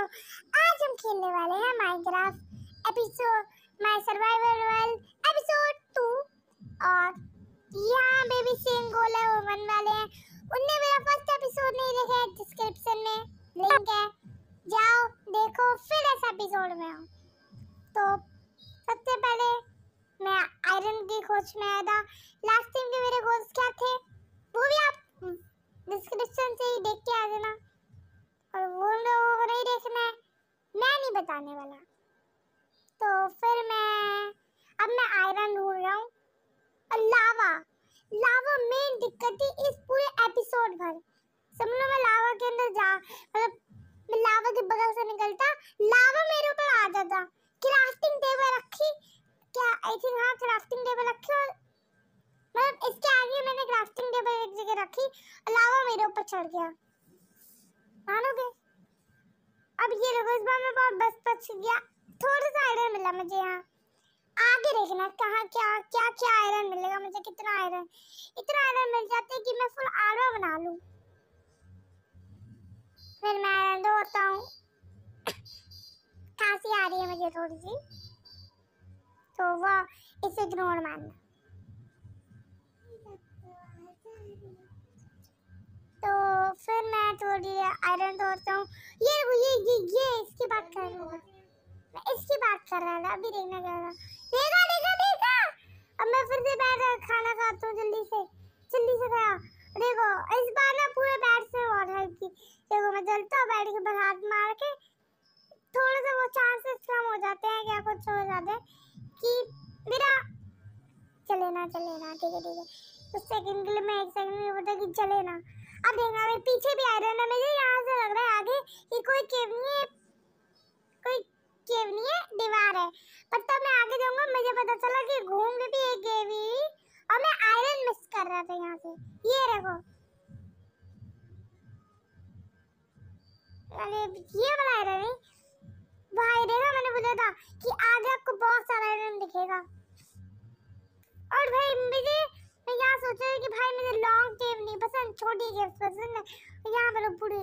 दोस्तों आज हम खेलने वाले हैं Minecraft episode my survival world episode two और यहाँ भी सेम गोल है वो मन वाले हैं उनने मेरा फर्स्ट एपिसोड नहीं देखा है डिस्क्रिप्शन में लिंक है जाओ देखो फिर इस एपिसोड में हो तो सबसे पहले मैं आयरन की खोज में आया था लास्ट टाइम के मेरे गोल्स क्या थे वो भी आप डिस्क्रिप्शन से ही देख के आ जाना और बोल रहे हो रही रेस में मैं नहीं बताने वाला तो फिर मैं अब मैं आयरन ढूंढ रहा हूँ और लावा लावा मेन दिक्कत थी इस पूरे एपिसोड भर समझ लो मैं लावा के अंदर जा मतलब मैं लावा के बगल से निकलता लावा मेरे ऊपर आ जाता क्राफ्टिंग टेबल रखी क्या आई थिंक हाँ क्राफ्टिंग टेबल रखी और मतलब इसके आगे मैंने क्राफ्टिंग टेबल एक जगह रखी लावा मेरे ऊपर चढ़ गया मानोगे अब ये लोग इस बार मैं बहुत बस बच गया थोड़ा सा आयरन मिला मुझे यहाँ आगे देखना कहाँ क्या क्या क्या आयरन मिलेगा मुझे कितना आयरन इतना आयरन मिल जाते कि मैं फुल आरवा बना लूँ फिर मैं आयरन धोता हूँ खांसी आ रही है मुझे थोड़ी सी तो वह इसे इग्नोर मानना तो फिर मैं थोड़ी आयरन तोड़ता हूँ ये ये ये ये इसकी बात कर रहा था मैं इसकी बात कर रहा था अभी देखना क्या था देखा देखा देखा अब मैं फिर से बैठ कर खाना खाता हूँ जल्दी से जल्दी से खाया देखो इस बार मैं पूरे बैट से और हेल्प की देखो मैं जलता हूँ बैठ के ऊपर मार के थोड़ा सा वो चांसेस कम हो जाते हैं क्या कुछ हो जाते हैं कि मेरा चले ना चले ना ठीक है ठीक है उस सेकंड के लिए मैं एक सेकंड में बोलता कि चले ना अब देखना मेरे पीछे भी आयरन है मुझे यहाँ से लग रहा है आगे ये कोई केव नहीं है कोई केव नहीं है दीवार है पर तब मैं आगे जाऊंगा मुझे पता चला कि घूम के भी एक केव ही और मैं आयरन मिस कर रहा था यहाँ से ये देखो अरे ये वाला आयरन है भाई देखा मैंने बोला था कि आगे आपको बहुत सारा आयरन दिखेगा छोटी गेम्स पसंद है यहाँ पर पूरी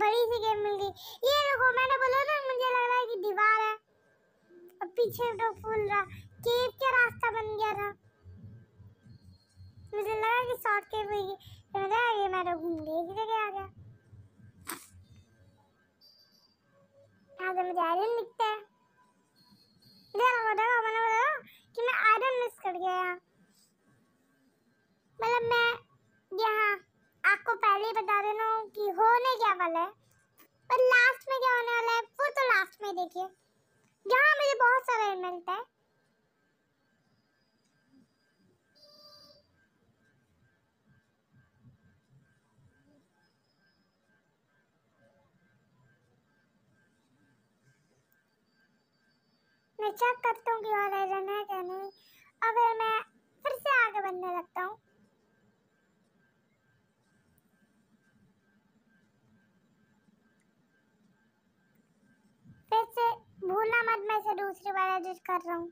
बड़ी सी गेम मिल गई ये देखो मैंने बोला ना मुझे लग रहा है कि दीवार है और पीछे तो फूल रहा केव के रास्ता बन गया था मुझे लगा कि शॉर्ट केव हुई तो मैंने ये मैं तो घूम गई जगह आ गया यहाँ से मुझे आयरन दिखता है मैं चेक करता हूँ कि ऑलराइडर है क्या नहीं अगर मैं फिर से आगे बढ़ने लगता हूँ फिर से भूलना मत मैं से दूसरी बार एडिट कर रहा हूँ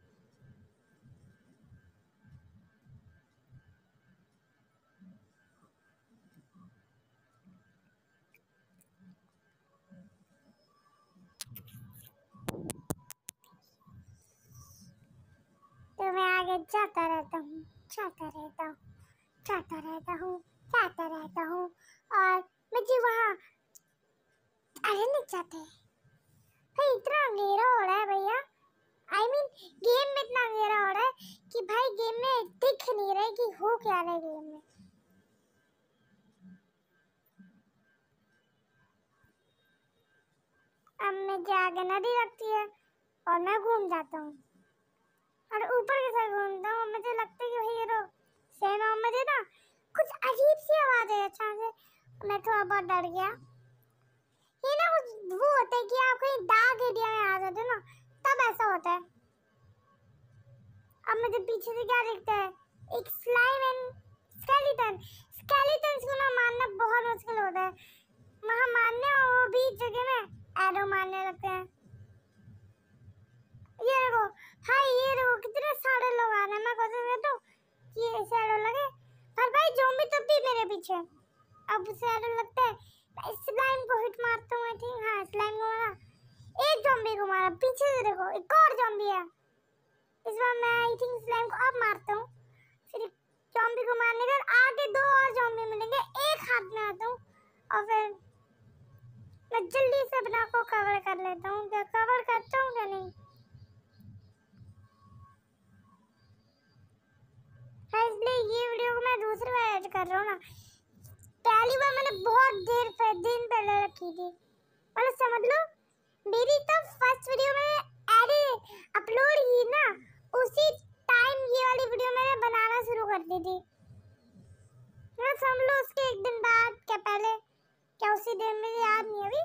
आगे जाता रहता हूँ जाता रहता हूँ जाता रहता हूँ जाता रहता हूँ और मुझे वहाँ अरे नहीं जाते भाई इतना अंधेरा हो रहा है भैया I I mean mean, game में इतना अंधेरा हो रहा है कि भाई गेम में दिख नहीं रहा कि हो क्या रहा है गेम में अब मुझे आगे नदी लगती है और मैं घूम जाता हूँ ऊपर के साथ घूमता हूँ मुझे लगता है कि भाई ये लोग सेम है मुझे ना कुछ अजीब सी आवाज़ है अच्छा से मैं थोड़ा तो बहुत डर गया ये ना कुछ वो होता है कि आप कहीं डार्क एरिया में आ जाते हो ना तब ऐसा होता है अब मुझे पीछे से क्या दिखता है एक स्लाइम एंड स्केलेटन स्केलेटन्स को ना मारना बहुत मुश्किल होता है वहाँ मारने और वो भी जगह में एरो मारने लगते हैं ये देखो हाँ ये देखो पीछे अब उसे ऐसा लगता है स्लाइम को हिट मारता हूँ थिंक हाँ स्लाइम को मारा एक जॉम्बी को मारा पीछे से देखो एक और जॉम्बी है इस बार मैं आई थिंक स्लाइम को अब मारता हूँ फिर जॉम्बी को मारने के बाद आगे दो और जॉम्बी मिलेंगे एक हाथ में आता हूँ और फिर मैं जल्दी से अपना को कवर कर लेता हूँ क्या कवर करता हूँ क्या नहीं इसलिए ये वीडियो को मैं दूसरी बार ऐड कर रहा हूँ ना पहली बार मैंने बहुत देर पे दिन पहले रखी थी मतलब समझ लो मेरी तो फर्स्ट वीडियो मैंने ऐड अपलोड ही ना उसी टाइम ये वाली वीडियो मैंने बनाना शुरू कर दी थी मतलब समझ लो उसके एक दिन बाद क्या पहले क्या उसी दिन मुझे याद नहीं अभी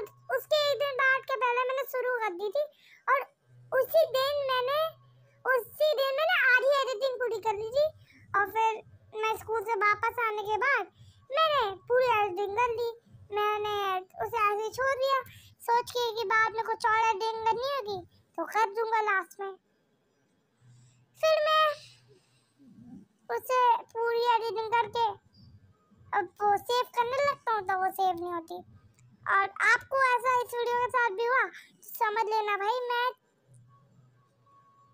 और उसके एक दिन बाद क्या पहले मैंने शुरू कर दी थी और उसी दिन मैंने उसी दिन मैंने आधी एडिटिंग पूरी कर ली थी और फिर मैं स्कूल से वापस आने के बाद मैंने पूरी एडिटिंग कर ली मैंने उसे ऐसे ही छोड़ दिया सोच के कि बाद में कुछ और एडिटिंग करनी होगी तो कर दूंगा लास्ट में फिर मैं उसे पूरी एडिटिंग करके अब वो सेव करने लगता हूँ तो वो सेव नहीं होती और आपको ऐसा इस वीडियो के साथ भी हुआ तो समझ लेना भाई मैं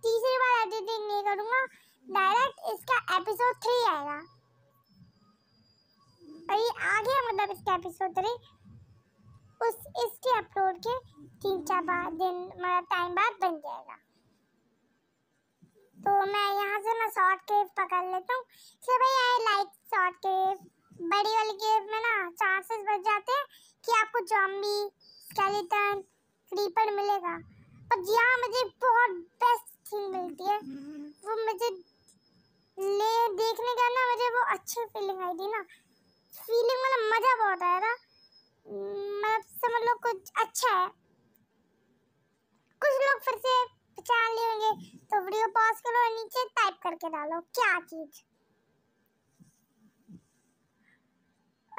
तीसरी बार एडिटिंग नहीं करूँगा डायरेक्ट इसका एपिसोड थ्री आएगा और ये आ गया मतलब इसका एपिसोड थ्री उस इसके अपलोड के तीन चार बार दिन मतलब टाइम बाद बन जाएगा तो मैं यहाँ से ना शॉर्ट क्लिप पकड़ लेता हूँ इसलिए भाई आई लाइक शॉर्ट क्लिप बड़ी वाली क्लिप में ना चांसेस बच जाते हैं कि आपको जॉम्बी स्केलेटन क्रीपर मिलेगा और जी हाँ मुझे बहुत बेस्ट थिंग मिलती है वो मुझे अच्छी फीलिंग आई थी ना फीलिंग मतलब मज़ा बहुत आया था मतलब समझ लो कुछ अच्छा है कुछ लोग फिर से पहचान लिए होंगे तो वीडियो पॉज करो और नीचे टाइप करके डालो क्या चीज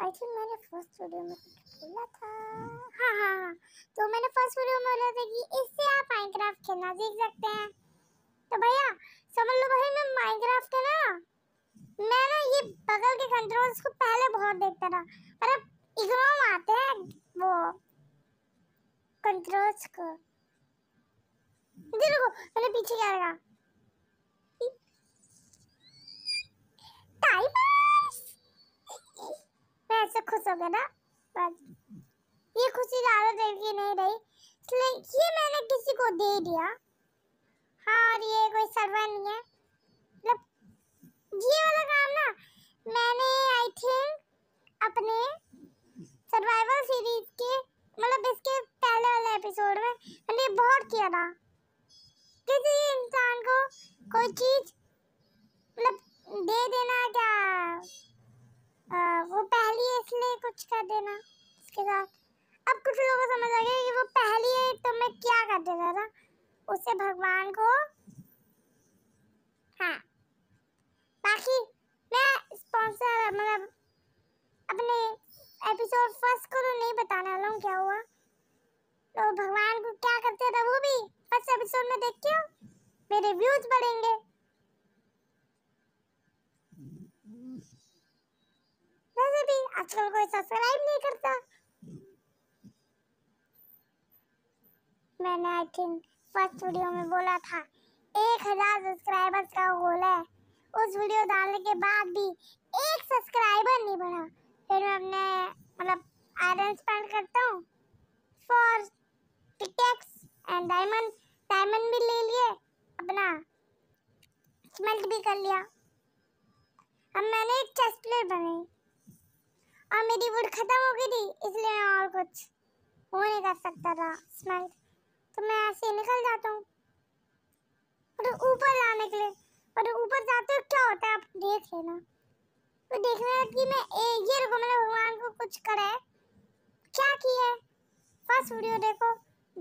आई थिंक मैंने फर्स्ट वीडियो में बोला था हाँ हाँ हाँ तो मैंने फर्स्ट वीडियो में बोला था कि इससे आप माइनक्राफ्ट खेलना सीख सकते हैं तो भैया समझ लो भाई मैं माइनक्राफ्ट है ना मैं ना ये बगल के कंट्रोल्स को पहले बहुत देखता था पर अब इग्नोर आते हैं वो कंट्रोल्स को देखो मैंने पीछे क्या रखा लगा मैं ऐसे खुश हो गया ना बस ये खुशी ज़्यादा देर की नहीं रही इसलिए ये मैंने किसी को दे दिया हाँ और ये कोई सर्वर नहीं है ये वाला काम ना मैंने आई थिंक अपने सर्वाइवल सीरीज के मतलब इसके पहले वाले एपिसोड में मैंने बहुत किया था किसी इंसान को कोई चीज मतलब दे देना क्या आ, वो पहली है इसलिए कुछ कर देना उसके साथ अब कुछ लोगों को समझ आ गया कि वो पहली है तो मैं क्या कर देता था उसे भगवान को हाँ बाकी मैं स्पॉन्सर मतलब अपने एपिसोड फर्स्ट को तो नहीं बताने वाला हूँ क्या हुआ तो भगवान को क्या करते था वो भी फर्स्ट एपिसोड में देख के मेरे व्यूज बढ़ेंगे वैसे भी आजकल कोई सब्सक्राइब नहीं करता मैंने आई थिंक फर्स्ट वीडियो में बोला था एक हजार सब्सक्राइबर्स का गोल है उस वीडियो डालने के बाद भी एक सब्सक्राइबर नहीं बढ़ा फिर मैं अपने मतलब आयरन स्पेंड करता हूँ for pickaxe and diamond diamond भी ले लिए अपना स्मेल्ट भी कर लिया अब मैंने एक चेस्ट प्लेट बनाई और मेरी वुड ख़त्म हो गई थी इसलिए मैं और कुछ वो नहीं कर सकता था स्मेल्ट तो मैं ऐसे निकल जाता हूँ ऊपर तो लाने के लिए पर ऊपर जाते हो क्या होता है आप देख लेना तो देख रहे देखना कि मैं ए, ये रुको मैंने भगवान को कुछ करा है क्या किया है फर्स्ट वीडियो देखो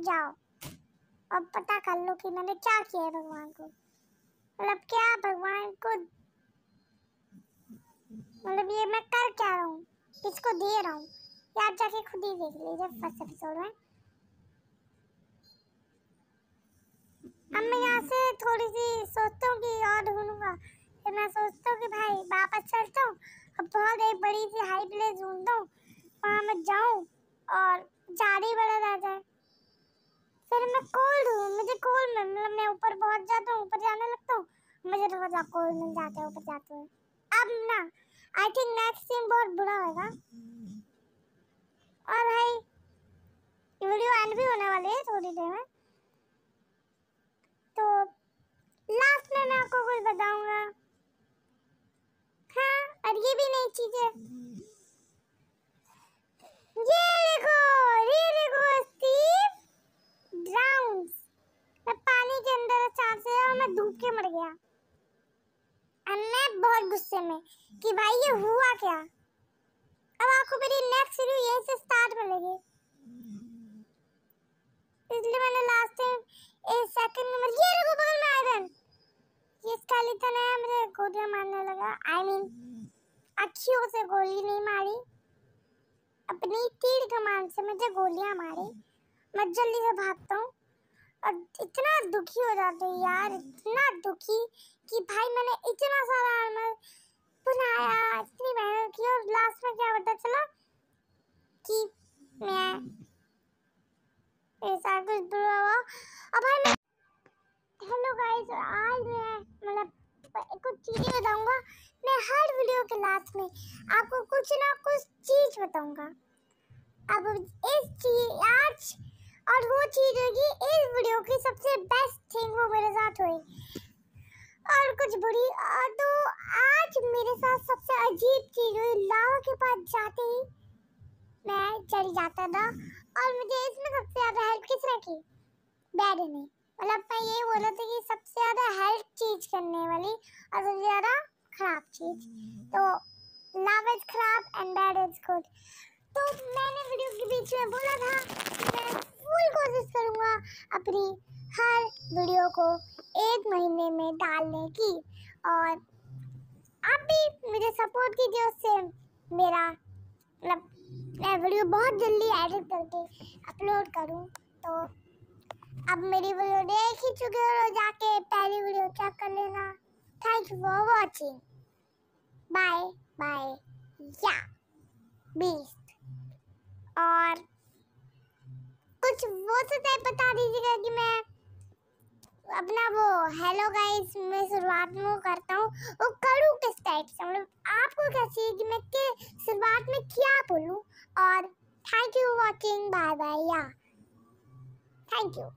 जाओ अब पता कर लो कि मैंने क्या किया है भगवान को मतलब क्या भगवान को मतलब ये मैं कर क्या रहा हूँ किसको दे रहा हूँ या आप जाके खुद ही देख लीजिए फर्स्ट एपिसोड में अब मैं यहाँ से थोड़ी सी सोचता हूँ कि और ढूंढूंगा फिर मैं सोचता हूँ कि भाई वापस चलता हूँ अब बहुत एक बड़ी सी हाई प्लेस ढूंढता हूँ वहाँ मैं जाऊँ और जाड़ बड़ा रह जाए फिर मैं कोल ढूँ मुझे कोल में मतलब मैं ऊपर बहुत जाता हूँ ऊपर जाने लगता हूँ मुझे रोजा कोल मिल जाता है ऊपर जाते हुए अब ना आई थिंक नेक्स्ट सीन बहुत बुरा होगा और भाई वीडियो एंड भी होने वाली है थोड़ी देर में तो लास्ट में मैं आपको कुछ बताऊंगा हाँ और ये भी नई चीज है ये देखो ये देखो स्टीव ड्राउंस मैं पानी के अंदर चार से और मैं डूब के मर गया और मैं बहुत गुस्से में कि भाई ये हुआ क्या अब आपको मेरी नेक्स्ट वीडियो यहीं से स्टार्ट मिलेगी पिछले मैंने last time a second number ये देखो बगल में आयरन ये स्केलेटन है मेरे गोलियां मारने लगा आई मीन अखियों से गोली नहीं मारी अपनी तीर कमान से मुझे गोलियां मारी मैं जल्दी से भागता हूँ और इतना दुखी हो जाते यार इतना दुखी कि भाई मैंने इतना सारा आर्मर बनाया इतनी मेहनत की और लास्ट में क्या पता चला कि मैं ऐसा कुछ दुआ अब भाई हेलो गाइस आज मैं मतलब कुछ चीज़ें बताऊंगा मैं हर वीडियो के लास्ट में आपको कुछ ना कुछ चीज़ बताऊंगा अब इस चीज आज और वो चीज़ होगी इस वीडियो की सबसे बेस्ट थिंग वो मेरे साथ हुई और कुछ बुरी और तो आज मेरे साथ सबसे अजीब चीज़ हुई लावा के पास जाते ही मैं चल जाता था और मुझे इसमें सबसे की बैड नहीं मतलब मैं ये बोला था कि सबसे ज़्यादा हेल्प चीज करने वाली और सबसे ज़्यादा ख़राब चीज तो लव इज़ खराब एंड बैड इज़ गुड तो मैंने वीडियो के बीच में बोला था कि मैं फुल कोशिश करूँगा अपनी हर वीडियो को एक महीने में डालने की और आप भी मुझे सपोर्ट कीजिए उससे मेरा मतलब मैं वीडियो बहुत जल्दी एडिट करके अपलोड करूँ तो अब मेरी वीडियो देख ही चुके हो जाके पहली वीडियो चेक कर लेना thank you for watching bye bye या बीस्ट और कुछ वो सच्चाई तो बता दीजिएगा कि मैं अपना वो हेलो गाइस मैं शुरुआत में करता हूँ वो करूँ किस टाइप से मतलब आपको क्या चाहिए कि मैं के शुरुआत में क्या बोलूँ और thank you watching bye bye या Thank you.